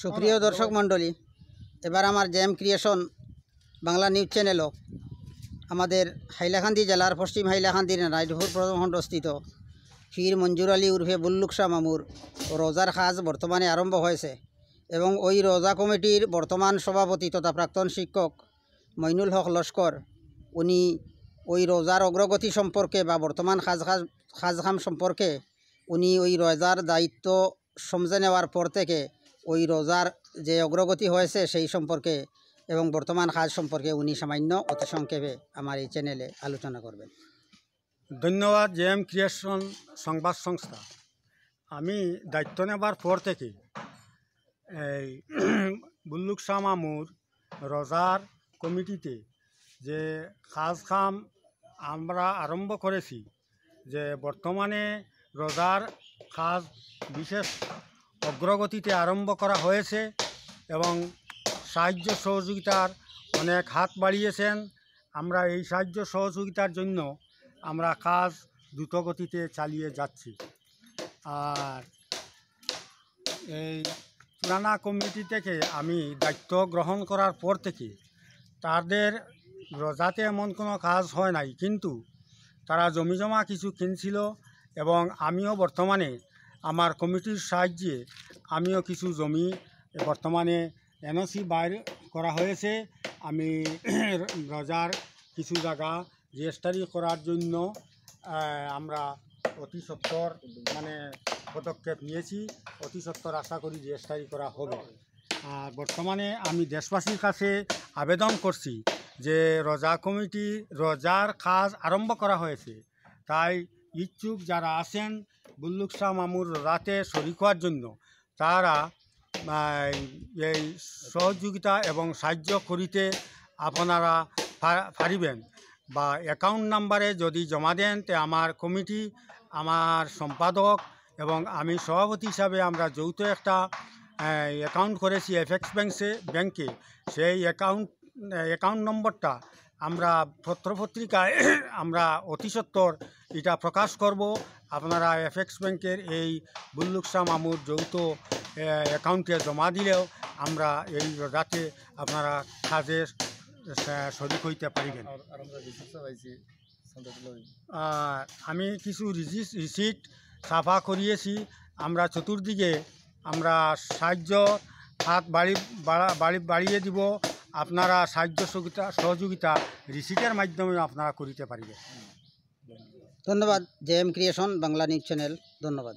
সুপ্রিয় দর্শক মণ্ডলী এবার আমার জ্যাম ক্রিয়েশন বাংলা নিউজ চ্যানেলও আমাদের হাইলাকান্দি জেলার পশ্চিম হাইলাকান্দির প্রথমখণ্ড স্থিত ফির মঞ্জুর আলী উর্ফে বুল্লুক শাহ মামুর রোজার কাজ বর্তমানে আরম্ভ হয়েছে এবং ওই রোজা কমিটির বর্তমান সভাপতি তথা প্রাক্তন শিক্ষক মইনুল হক লস্কর উনি ওই রোজার অগ্রগতি সম্পর্কে বা বর্তমান খাজ খাজখাম সম্পর্কে উনি ওই রোজার দায়িত্ব সমঝে নেওয়ার পর থেকে ওই রোজার যে অগ্রগতি হয়েছে সেই সম্পর্কে এবং বর্তমান কাজ সম্পর্কে উনি সামান্য অতি সংক্ষেপে আমার এই চ্যানেলে আলোচনা করবেন ধন্যবাদ জে এম ক্রিয়েশন সংবাদ সংস্থা আমি দায়িত্ব নেবার পর থেকে এই বুল্লুক শাহ মামুর রোজার কমিটিতে যে কাজ খাম আমরা আরম্ভ করেছি যে বর্তমানে রোজার কাজ বিশেষ অগ্রগতিতে আরম্ভ করা হয়েছে এবং সাহায্য সহযোগিতার অনেক হাত বাড়িয়েছেন আমরা এই সাহায্য সহযোগিতার জন্য আমরা কাজ দ্রুতগতিতে চালিয়ে যাচ্ছি আর এই পুরানা কমিটি থেকে আমি দায়িত্ব গ্রহণ করার পর থেকে তাদের যাতে এমন কোনো কাজ হয় নাই কিন্তু তারা জমিজমা কিছু কিনছিল এবং আমিও বর্তমানে আমার কমিটির সাহায্যে আমিও কিছু জমি বর্তমানে এনওসি বাইর করা হয়েছে আমি রাজার কিছু জায়গা রেজিস্টারি করার জন্য আমরা অতি সত্তর মানে পদক্ষেপ নিয়েছি অতি সত্তর আশা করি রেজিস্টারি করা হবে আর বর্তমানে আমি দেশবাসীর কাছে আবেদন করছি যে রজা কমিটি রজার কাজ আরম্ভ করা হয়েছে তাই ইচ্ছুক যারা আছেন বুল্লুক শাহ মামুর রাতে শরিক হওয়ার জন্য তারা এই সহযোগিতা এবং সাহায্য করিতে আপনারা পারিবেন বা অ্যাকাউন্ট নাম্বারে যদি জমা দেন তে আমার কমিটি আমার সম্পাদক এবং আমি সভাপতি হিসাবে আমরা যৌথ একটা অ্যাকাউন্ট করেছি এফএক্স ব্যাংকে ব্যাংকে সেই অ্যাকাউন্ট অ্যাকাউন্ট নম্বরটা আমরা পত্রপত্রিকায় আমরা অতি সত্বর এটা প্রকাশ করব আপনারা এফএক্স ব্যাংকের এই বুল্লুক শাহ মামুর যৌথ অ্যাকাউন্টে জমা দিলেও আমরা এই রাতে আপনারা কাজে শরিক হইতে পারিবেন আমি কিছু রিসিট সাফা করিয়েছি আমরা চতুর্দিকে আমরা সাহায্য হাত বাড়ি বাড়িয়ে দিব আপনারা সাহায্য সহযোগিতা সহযোগিতা রিসিটের মাধ্যমে আপনারা করিতে পারিবেন ধন্যবাদ J M creation Bangla news channel ধন্যবাদ